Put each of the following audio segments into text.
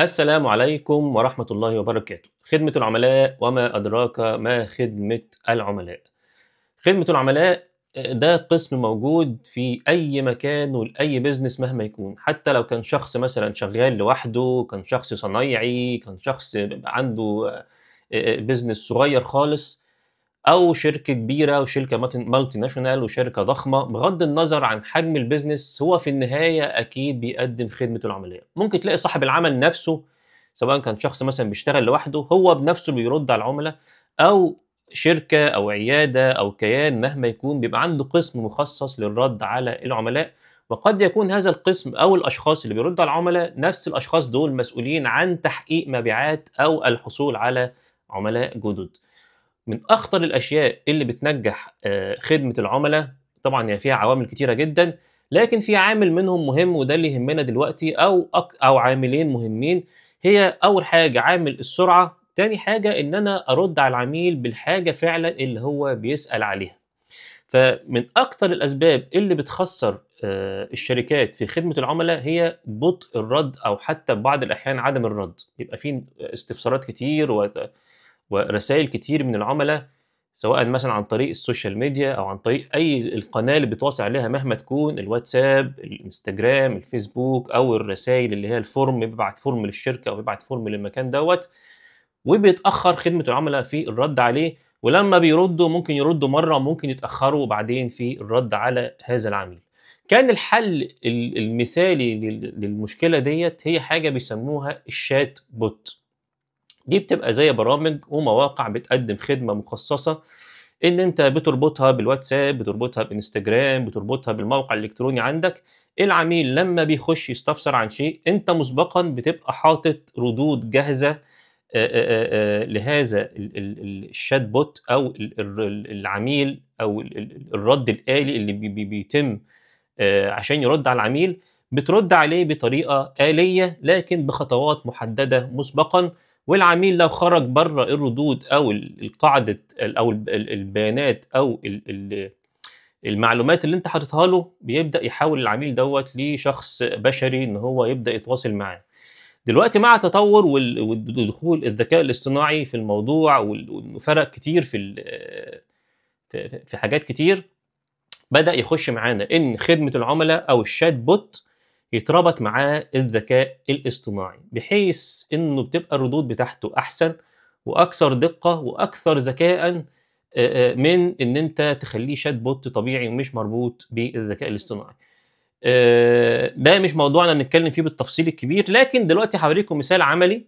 السلام عليكم ورحمة الله وبركاته خدمة العملاء وما أدراك ما خدمة العملاء خدمة العملاء ده قسم موجود في أي مكان ولأي بيزنس مهما يكون حتى لو كان شخص مثلا شغال لوحده كان شخص صنايعي كان شخص عنده بيزنس آه، آه، صغير خالص او شركه كبيره وشركه مالتي ناشونال وشركه ضخمه بغض النظر عن حجم البيزنس هو في النهايه اكيد بيقدم خدمه العملاء ممكن تلاقي صاحب العمل نفسه سواء كان شخص مثلا بيشتغل لوحده هو بنفسه بيرد على العملاء او شركه او عياده او كيان مهما يكون بيبقى عنده قسم مخصص للرد على العملاء وقد يكون هذا القسم او الاشخاص اللي بيردوا على العملاء نفس الاشخاص دول مسؤولين عن تحقيق مبيعات او الحصول على عملاء جدد من اخطر الاشياء اللي بتنجح آه، خدمه العملاء طبعا هي فيها عوامل كتيره جدا لكن في عامل منهم مهم وده اللي يهمنا دلوقتي او أك او عاملين مهمين هي اول حاجه عامل السرعه تاني حاجه ان انا ارد على العميل بالحاجه فعلا اللي هو بيسال عليها فمن اكتر الاسباب اللي بتخسر آه، الشركات في خدمه العملاء هي بطء الرد او حتى بعض الاحيان عدم الرد يبقى في استفسارات كتير و ورسائل كتير من العملاء سواء مثلا عن طريق السوشيال ميديا او عن طريق اي القناه اللي بتواصل عليها مهما تكون الواتساب الانستجرام الفيسبوك او الرسائل اللي هي الفورم بيبعت فورم للشركه او بيبعت فورم للمكان دوت وبيتاخر خدمه العملاء في الرد عليه ولما بيردوا ممكن يردوا مره ممكن يتاخروا بعدين في الرد على هذا العميل كان الحل المثالي للمشكله ديت هي حاجه بيسموها الشات بوت دي بتبقى زي برامج ومواقع بتقدم خدمه مخصصه ان انت بتربطها بالواتساب بتربطها بانستجرام بتربطها بالموقع الالكتروني عندك العميل لما بيخش يستفسر عن شيء انت مسبقا بتبقى حاطط ردود جاهزه لهذا الشات بوت او العميل او الرد الالي اللي بيتم عشان يرد على العميل بترد عليه بطريقه اليه لكن بخطوات محدده مسبقا والعميل لو خرج بره الردود او القاعده او البيانات او المعلومات اللي انت حاططها له بيبدا يحاول العميل دوت لشخص بشري ان هو يبدا يتواصل معاه دلوقتي مع التطور ودخول الذكاء الاصطناعي في الموضوع وفرق كتير في في حاجات كتير بدا يخش معانا ان خدمه العملاء او الشات بوت يتربط معاه الذكاء الاصطناعي بحيث انه بتبقى الردود بتاعته احسن واكثر دقه واكثر ذكاء من ان انت تخليه شات بوت طبيعي ومش مربوط بالذكاء الاصطناعي ده مش موضوعنا نتكلم فيه بالتفصيل الكبير لكن دلوقتي هوريكم مثال عملي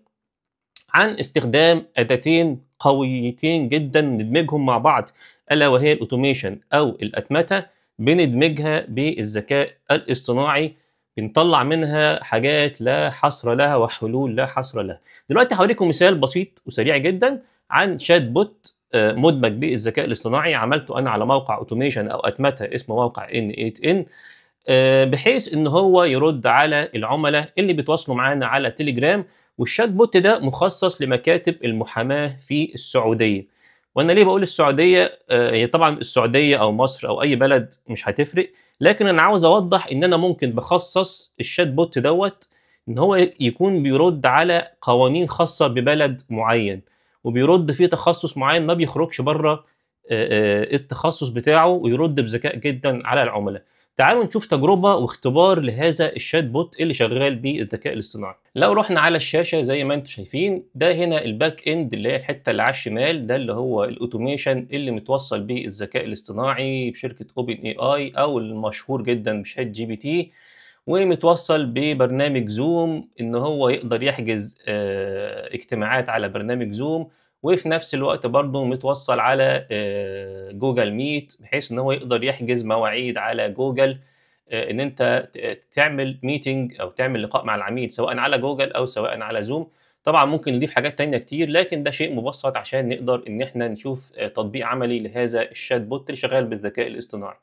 عن استخدام اداتين قويتين جدا ندمجهم مع بعض الا وهي الاوتوميشن او الاتمته بندمجها بالذكاء الاصطناعي بنطلع منها حاجات لا حصر لها وحلول لا حصر لها دلوقتي هوريكم مثال بسيط وسريع جدا عن شات بوت آه، مدمج بالذكاء الاصطناعي عملته انا على موقع اوتوميشن او اتمتة اسمه موقع ان 8 ان آه، بحيث ان هو يرد على العملاء اللي بيتواصلوا معانا على تليجرام والشات بوت ده مخصص لمكاتب المحاماه في السعوديه وانا ليه بقول السعوديه هي آه، يعني طبعا السعوديه او مصر او اي بلد مش هتفرق لكن انا عاوز اوضح ان انا ممكن بخصص الشات بوت دوت ان هو يكون بيرد على قوانين خاصه ببلد معين وبيرد في تخصص معين ما بيخرجش بره آه، آه، التخصص بتاعه ويرد بذكاء جدا على العملاء تعالوا نشوف تجربة واختبار لهذا الشات بوت اللي شغال بالذكاء الاصطناعي لو رحنا على الشاشة زي ما انتم شايفين ده هنا الباك اند اللي هي الحتة اللي على الشمال ده اللي هو الاوتوميشن اللي متوصل بالذكاء الاصطناعي بشركة اوبن اي اي او المشهور جدا بشات جي بي تي ومتوصل ببرنامج زوم ان هو يقدر يحجز آه، اجتماعات على برنامج زوم وفي نفس الوقت برضه متوصل على آه، جوجل ميت بحيث ان هو يقدر يحجز مواعيد على جوجل آه، ان انت تعمل ميتنج او تعمل لقاء مع العميل سواء على جوجل او سواء على زوم طبعا ممكن نضيف حاجات تانية كتير لكن ده شيء مبسط عشان نقدر ان احنا نشوف آه، تطبيق عملي لهذا الشات بوت اللي شغال بالذكاء الاصطناعي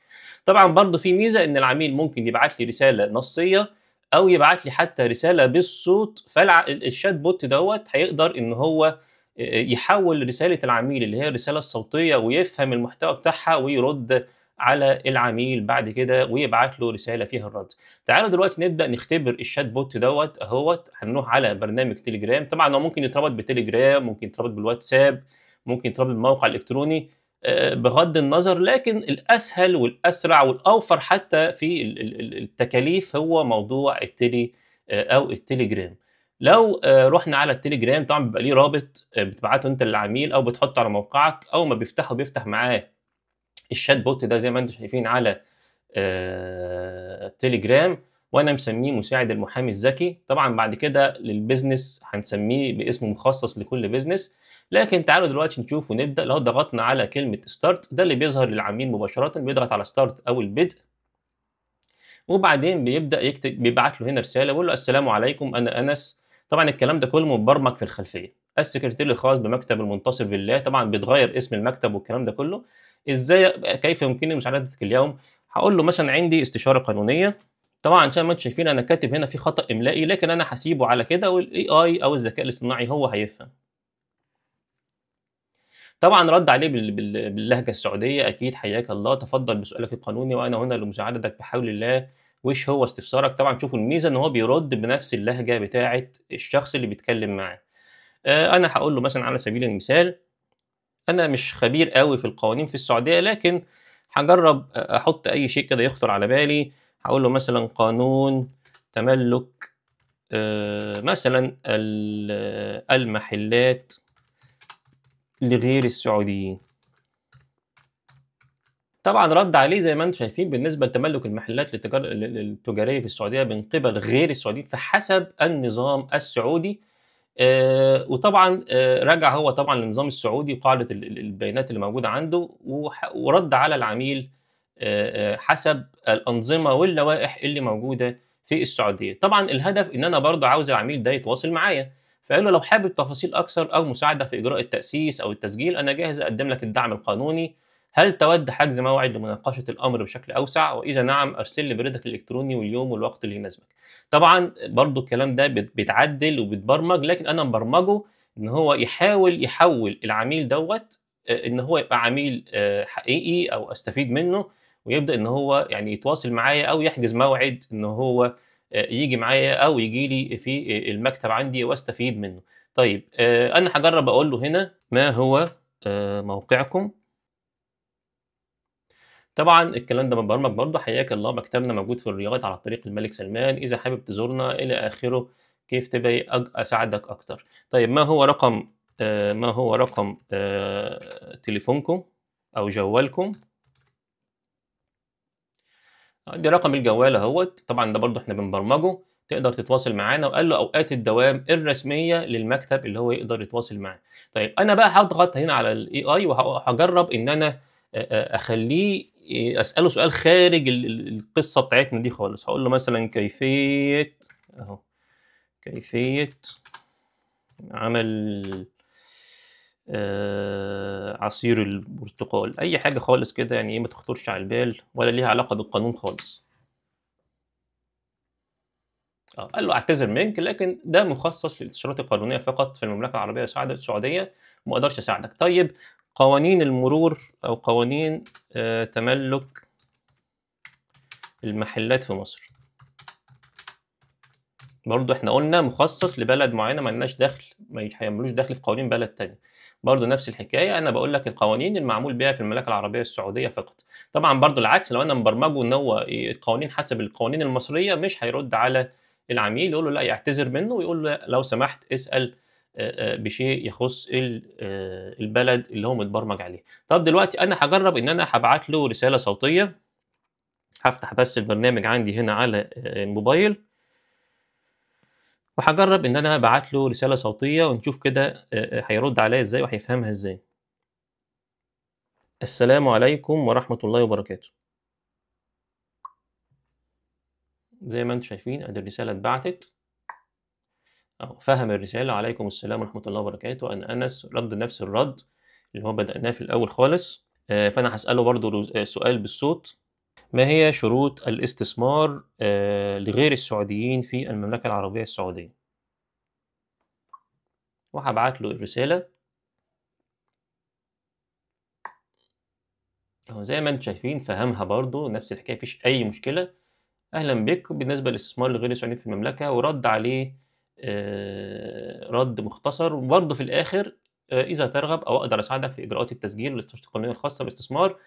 طبعا برضه في ميزه ان العميل ممكن يبعت لي رساله نصيه او يبعت لي حتى رساله بالصوت فالشات بوت دوت هيقدر ان هو يحول رساله العميل اللي هي الرساله الصوتيه ويفهم المحتوى بتاعها ويرد على العميل بعد كده ويبعت له رساله فيها الرد. تعالوا دلوقتي نبدا نختبر الشات بوت دوت اهوت هنروح على برنامج تليجرام طبعا هو ممكن يتربط بتليجرام ممكن يتربط بالواتساب ممكن يتربط بالموقع الالكتروني آه، بغض النظر لكن الاسهل والاسرع والاوفر حتى في التكاليف هو موضوع التلي آه، او التليجرام. لو آه، رحنا على التليجرام طبعا بيبقى ليه رابط آه، بتبعته انت للعميل او بتحطه على موقعك او ما بيفتحه بيفتح معاه الشات بوت ده زي ما انتم شايفين على آه، تليجرام وانا مسميه مساعد المحامي الذكي طبعا بعد كده للبيزنس هنسميه باسم مخصص لكل بيزنس لكن تعالوا دلوقتي نشوف ونبدا لو ضغطنا على كلمه ستارت ده اللي بيظهر للعميل مباشره بيضغط على ستارت او البدء وبعدين بيبدا يكتب بيبعت له هنا رساله بيقول له السلام عليكم انا انس طبعا الكلام ده كله مبرمج في الخلفيه السكرتير الخاص بمكتب المنتصر بالله طبعا بيتغير اسم المكتب والكلام ده كله ازاي كيف يمكنني مساعدتك اليوم هقول له مثلا عندي استشاره قانونيه طبعا زي ما انتم شايفين انا كاتب هنا في خطا املائي لكن انا هسيبه على كده والاي اي او الذكاء الاصطناعي هو هيفهم طبعا رد عليه باللهجه السعوديه اكيد حياك الله تفضل بسؤالك القانوني وانا هنا لمساعدتك بحول الله وش هو استفسارك طبعا شوفوا الميزه ان هو بيرد بنفس اللهجه بتاعه الشخص اللي بيتكلم معاه آه، انا هقول له مثلا على سبيل المثال انا مش خبير قوي في القوانين في السعوديه لكن هجرب آه، احط اي شيء كده يخطر على بالي هقول له مثلا قانون تملك آه، مثلا المحلات لغير السعوديين طبعا رد عليه زي ما انتم شايفين بالنسبه لتملك المحلات للتجار... التجاريه في السعوديه من قبل غير السعوديين فحسب النظام السعودي آه وطبعا آه رجع هو طبعا للنظام السعودي وقاعده البيانات اللي موجوده عنده ورد على العميل آه،, آه حسب الانظمه واللوائح اللي موجوده في السعوديه طبعا الهدف ان انا برضه عاوز العميل ده يتواصل معايا فقال له لو حابب تفاصيل اكثر او مساعده في اجراء التاسيس او التسجيل انا جاهز اقدم لك الدعم القانوني هل تود حجز موعد لمناقشه الامر بشكل اوسع واذا نعم ارسل لي بريدك الالكتروني واليوم والوقت اللي يناسبك طبعا برضو الكلام ده بيتعدل وبيتبرمج لكن انا مبرمجه ان هو يحاول يحول العميل دوت آه، ان هو يبقى عميل آه، حقيقي او استفيد منه ويبدا ان هو يعني يتواصل معايا او يحجز موعد ان هو آه، يجي معايا او يجي لي في المكتب عندي واستفيد منه طيب انا هجرب اقول له هنا ما هو موقعكم طبعا الكلام ده متبرمج برضه حياك الله مكتبنا موجود في الرياض على طريق الملك سلمان إذا حابب تزورنا إلى آخره كيف تبي أساعدك أكتر طيب ما هو رقم آه ما هو رقم آه تليفونكم أو جوالكم آه، ده رقم الجوال اهوت طبعا ده برضه احنا بنبرمجه تقدر تتواصل معانا وقال له اوقات الدوام الرسميه للمكتب اللي هو يقدر يتواصل معاه طيب انا بقى هضغط هنا على الاي اي وهجرب ان انا اخليه اساله سؤال خارج القصه بتاعتنا دي خالص هقول له مثلا كيفيه اهو كيفيه عمل آه عصير البرتقال اي حاجه خالص كده يعني ايه ما تخطرش على البال ولا ليها علاقه بالقانون خالص آه قال له اعتذر منك لكن ده مخصص للاستشارات القانونيه فقط في المملكه العربيه السعوديه ما اقدرش اساعدك طيب قوانين المرور أو قوانين آه، تملك المحلات في مصر برضو احنا قلنا مخصص لبلد معينه ما لناش دخل ما هيعملوش دخل في قوانين بلد تاني برضو نفس الحكايه انا بقول لك القوانين المعمول بها في المملكه العربيه السعوديه فقط طبعا برضو العكس لو انا مبرمجه ان هو القوانين حسب القوانين المصريه مش هيرد على العميل يقول له لا يعتذر منه ويقول له لو سمحت اسال آه، آه، بشيء يخص آه، البلد اللي هو متبرمج عليه طب دلوقتي انا هجرب ان انا هبعت له رساله صوتيه هفتح بس البرنامج عندي هنا على الموبايل وهجرب ان انا ابعت له رساله صوتيه ونشوف كده هيرد عليا ازاي وهيفهمها ازاي السلام عليكم ورحمه الله وبركاته زي ما انتم شايفين ادي الرساله اتبعتت أو فهم الرسالة عليكم السلام ورحمة الله وبركاته أن أنس رد نفس الرد اللي هو بدأناه في الأول خالص آه، فأنا هسأله برضو آه، سؤال بالصوت ما هي شروط الاستثمار آه، لغير السعوديين في المملكة العربية السعودية وهبعت له الرسالة زي ما انتم شايفين فهمها برضو نفس الحكاية مفيش أي مشكلة أهلا بك بالنسبة للاستثمار لغير السعوديين في المملكة ورد عليه آه، رد مختصر وبرضه في الاخر آه، اذا ترغب او اقدر اساعدك في اجراءات التسجيل والاستشارات القانونيه الخاصه بالاستثمار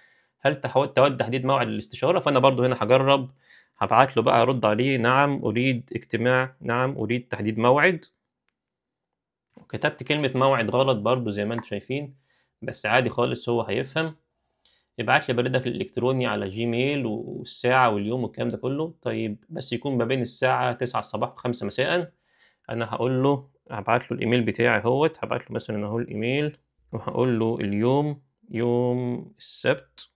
هل تود تحديد موعد الاستشاره فانا برضه هنا هجرب هبعت له بقى ارد عليه نعم اريد اجتماع نعم اريد تحديد موعد وكتبت كلمه موعد غلط برضه زي ما انتم شايفين بس عادي خالص هو هيفهم ابعت لي بريدك الالكتروني على جيميل والساعه واليوم والكلام ده كله طيب بس يكون ما بين الساعه 9 الصباح و5 مساء انا هقول له هبعت له الايميل بتاعي اهوت هبعت له مثلا اهو الايميل وهقول له اليوم يوم السبت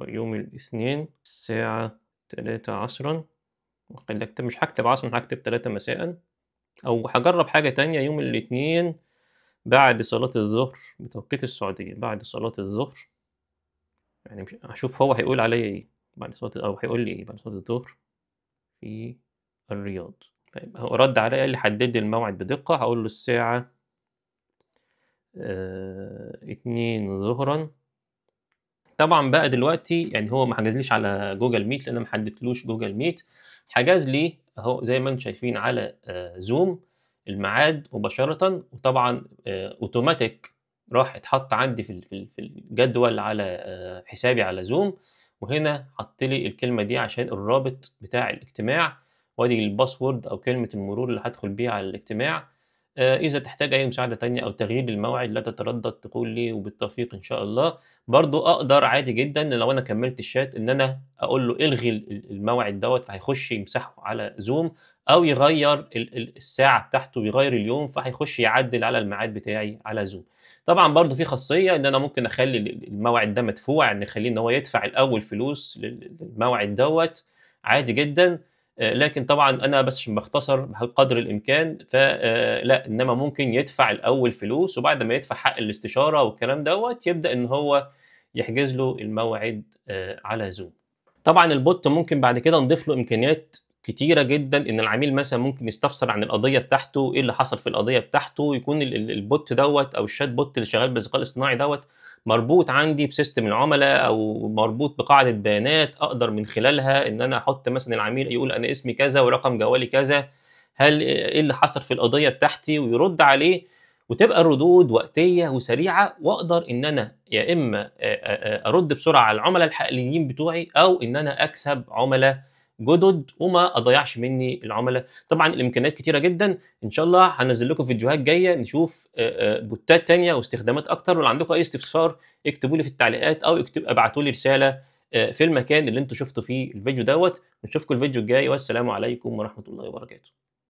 او يوم الاثنين الساعة تلاتة عصرا لك مش هكتب عصرا هكتب تلاتة مساء أو هجرب حاجة تانية يوم الاثنين بعد صلاة الظهر بتوقيت السعودية بعد صلاة الظهر يعني مش هشوف هو هيقول عليا ايه بعد صلاة أو هيقول لي ايه بعد صلاة الظهر في الرياض طيب هو رد عليا قال لي حدد لي الموعد بدقة هقول له الساعة آه اتنين ظهرا طبعا بقى دلوقتي يعني هو ما حجزليش على جوجل ميت لان ما حددتلوش جوجل ميت حجز لي اهو زي ما انتم شايفين على آه زوم الميعاد مباشرة وطبعا آه اوتوماتيك راح اتحط عندي في في الجدول على آه حسابي على زوم وهنا حط لي الكلمة دي عشان الرابط بتاع الاجتماع وادي الباسورد او كلمه المرور اللي هدخل بيها على الاجتماع آه، اذا تحتاج اي مساعده تانية او تغيير الموعد لا تتردد تقول لي وبالتوفيق ان شاء الله برضو اقدر عادي جدا لو انا كملت الشات ان انا اقول له الغي الموعد دوت فهيخش يمسحه على زوم او يغير الساعه بتاعته يغير اليوم فهيخش يعدل على الميعاد بتاعي على زوم طبعا برضو في خاصيه ان انا ممكن اخلي الموعد ده مدفوع نخليه ان هو يدفع الاول فلوس للموعد دوت عادي جدا آه، لكن طبعا انا بس عشان بختصر بقدر الامكان فلا آه، انما ممكن يدفع الاول فلوس وبعد ما يدفع حق الاستشاره والكلام دوت يبدا ان هو يحجز له الموعد آه، على زوم طبعا البوت ممكن بعد كده نضيف له امكانيات كتيره جدا ان العميل مثلا ممكن يستفسر عن القضيه بتاعته ايه اللي حصل في القضيه بتاعته يكون البوت دوت او الشات بوت اللي شغال بالذكاء الاصطناعي دوت مربوط عندي بسيستم العملاء او مربوط بقاعده بيانات اقدر من خلالها ان انا احط مثلا العميل يقول انا اسمي كذا ورقم جوالي كذا هل ايه, إيه اللي حصل في القضيه بتاعتي ويرد عليه وتبقى الردود وقتيه وسريعه واقدر ان انا يا اما ارد بسرعه على العملاء الحقيقيين بتوعي او ان انا اكسب عملاء جدد وما اضيعش مني العملاء طبعا الامكانيات كتيره جدا ان شاء الله هنزل لكم فيديوهات جايه نشوف آه، آه، بوتات تانية واستخدامات اكتر ولو عندكم اي استفسار اكتبوا لي في التعليقات او اكتب ابعتوا لي رساله آه، في المكان اللي انتم شفتوا فيه الفيديو دوت نشوفكم الفيديو الجاي والسلام عليكم ورحمه الله وبركاته